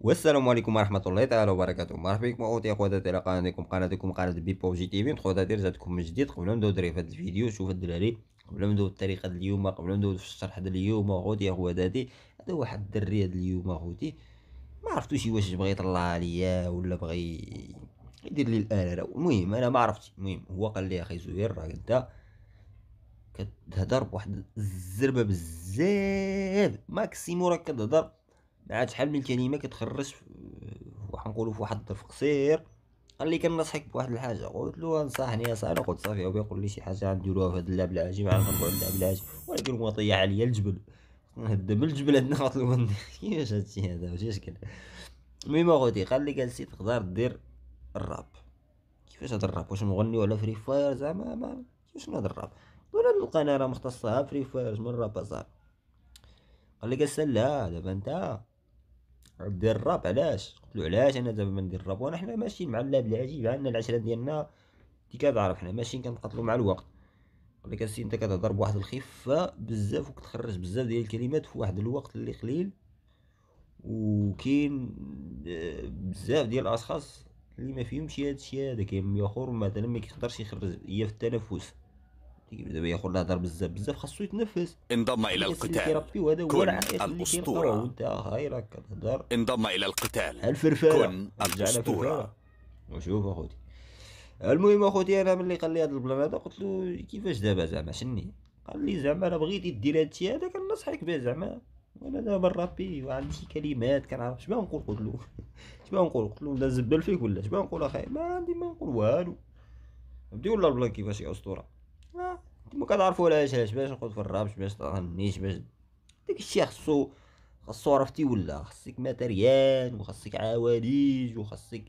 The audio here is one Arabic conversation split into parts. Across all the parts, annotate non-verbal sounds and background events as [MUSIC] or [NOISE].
والسلام عليكم ورحمه الله تعالى وبركاته مرحبا بكم اوتي خواتاتي على قناتكم قناتكم قناه بي بوزيتيفين دير رجعتكم من جديد قبل ما نبداو دري في هاد الفيديو شوف الدراري قبل ما التاريخ الطريقه اليوم قبل ما نبداو في الشرح ديال اليوم أخوتي أخواتي هذا واحد الدري هذا اليوم أخوتي ما عرفتوش واش بغى يطلع عليا ولا بغى يدير لي الاله المهم انا ما عرفتش المهم هو قال لي اخي زهير راه انت كتهضر بواحد الزربه بزاف ماكسيمو راك كتهضر عاد شحال من كلمه كتخرج نقولوا في واحد الظرف قصير قال لي كنصحك بواحد الحاجه قلت له نصحني يا صاحبي قلت صافي هو بيقول لي شي حاجه غنديروها في هاد العاجي مع اللاب العاجي ولكن هو طيح عليا الجبل هدم الجبل عندنا غطلب كيفاش هادشي هذا واش شكل المهم اخوتي قال لي قال سي تقدر دير الراب كيفاش هاد الراب واش نغنيو على فري فاير زعما ما كيفاش هاد الراب ولا القناه راه مختصه فري فاير من الراب صاحبي قال لي قال لا دابا انت ندير الراب علاش قلت له علاش انا دابا ندير الراب وانا حنا ماشيين مع اللاب العجيب عندنا العشره ديالنا انت كتعرف حنا ماشيين كنقتلوا مع الوقت قال لك السي انت كتهضر بواحد الخفه بزاف وكتخرج بزاف ديال الكلمات في واحد الوقت اللي قليل وكاين آه، بزاف ديال الاشخاص اللي ما فيهمش هادشي هذا كاين اخر مثلا ما كيقدرش يخرج هي في التنفس تجيب دابا ياخذ لها بزاف بزاف خاصو يتنفس انضم الى القتال كن الاسطوره هاي راك كتهضر انضم الى القتال الفرفاره كن الاسطوره وشوف اخوتي المهم اخوتي انا ملي قال لي هذا البلان هذا قلت له كيفاش دابا زعما شني قال لي زعما انا بغيتي دير الشيء هذا كنصحك به زعما وانا دابا نرابي وعندي شي كلمات كنعرف شنو نقول قلت له [LAUGHS] شنو نقول قلت له نزبل فيك ولا شنو نقول اخاي ما عندي ما نقول والو بدي ولا البلان كيفاش يا اسطوره ما كتعرفوا علاش علاش باش نقعد في الرابش باش تغنيش باش داك الشيء خصو خصو عرفتي ولا خصك ماتريال وخصك عواليج وخصك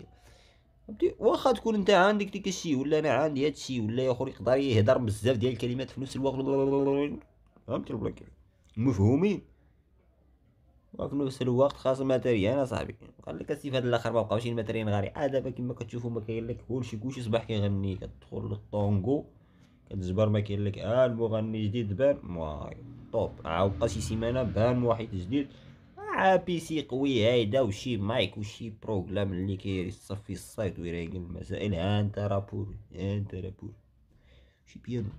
فهمتي واخا تكون انت عندك ديك الشيء ولا انا عندي هذا الشيء ولا اخر يقدر يهضر بزاف ديال الكلمات في نفس الوقت فهمتي البلاك مفهومين وفي نفس الوقت خاص ماتريان اصاحبي قال لك السيف هذا الاخر ما بقاوش الماتريال غاري عاد كما كتشوفوا ما كاين لك كلشي كلشي صباح كيغني كتدخل للطونغو كتجبر ما كاين لك اه المغني جديد بان واي طوب عاود شي سيمانه بان واحد جديد آه بيسي قوي هايدا وشي مايك وشي بروغرام اللي كيصفي الصيد ويراقب المسائل ها انت رابور ها انت رابور شي بيانو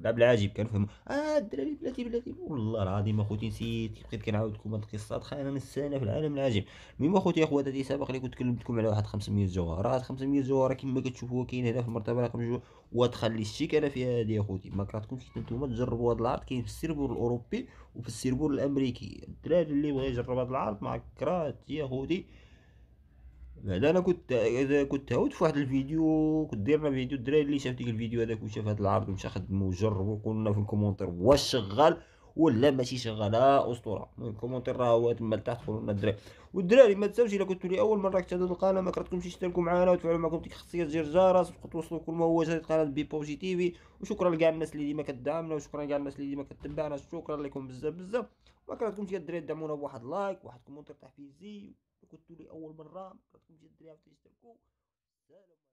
العاجب العجيب كنفهمو اه الدراري بلاتي بلاتي والله العظيم اخوتي نسيت بقيت كنعاود لكم هاد القصه انا نسانا في العالم العاجب المهم اخوتي اخواتي سابق اللي كنت كلمتكم على واحد 500 جوهر راه 500 جوهر كما كتشوفوا كاين هنا في المرتبه رقم جوج وتخلي انا فيها هادي اخوتي ما كرهتكمش حتى نتوما تجربوا هاد العرض كاين في السيربور الاوروبي وفي السيربور الامريكي الدراري اللي بغى يجرب هاد العرض مع كرات يا اخوتي بعدا انا كنت كنت هاوت في واحد الفيديو كنت دير فيديو الدراري اللي شاف ديك الفيديو هذاك وشاف هذا العرض ومشى خدمو وجرب وقلنا في الكومونتير واش شغال ولا ماشي شغال آه، اسطوره اسطوره الكومونتير راه هو تما لتحت قولوا لنا الدراري والدراري ما تنساوش الا كنتو لي اول مره كتشاهدوا القناه ما كرهتكمش تشتركوا معنا وتفعلوا معكم ديك خاصيه زر الجرس وتوصلوا كل ما هو جديد قناه بي بوجي تي في وشكرا لكاع الناس اللي ديما كتدعمنا وشكرا لكاع الناس اللي ديما كتبعنا شكرا لكم بزاف بزاف ما كرهتكمش يا الدراري دعمونا بواحد لايك واحد كومونتير تحفيزي كنتو لي اول مره ما كرهتكمش يا الدراري تشتركوا سلام